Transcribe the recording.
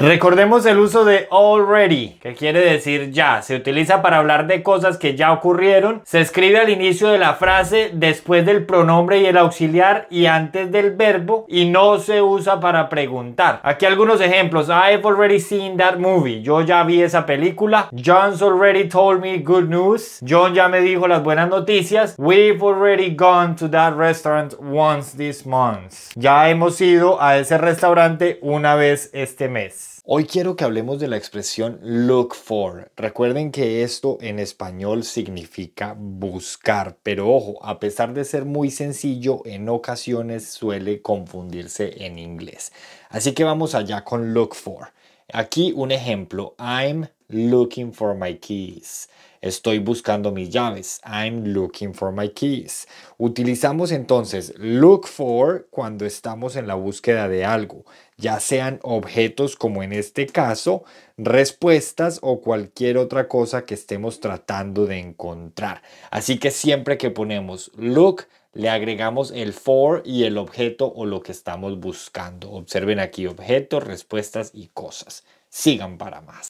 Recordemos el uso de already, que quiere decir ya. Se utiliza para hablar de cosas que ya ocurrieron. Se escribe al inicio de la frase, después del pronombre y el auxiliar y antes del verbo y no se usa para preguntar. Aquí algunos ejemplos. I've already seen that movie. Yo ya vi esa película. John's already told me good news. John ya me dijo las buenas noticias. We've already gone to that restaurant once this month. Ya hemos ido a ese restaurante una vez este mes. Hoy quiero que hablemos de la expresión look for. Recuerden que esto en español significa buscar, pero ojo, a pesar de ser muy sencillo, en ocasiones suele confundirse en inglés. Así que vamos allá con look for. Aquí un ejemplo, I'm looking for my keys. Estoy buscando mis llaves. I'm looking for my keys. Utilizamos entonces look for cuando estamos en la búsqueda de algo, ya sean objetos como en este caso, respuestas o cualquier otra cosa que estemos tratando de encontrar. Así que siempre que ponemos look, le agregamos el for y el objeto o lo que estamos buscando. Observen aquí objetos, respuestas y cosas. Sigan para más.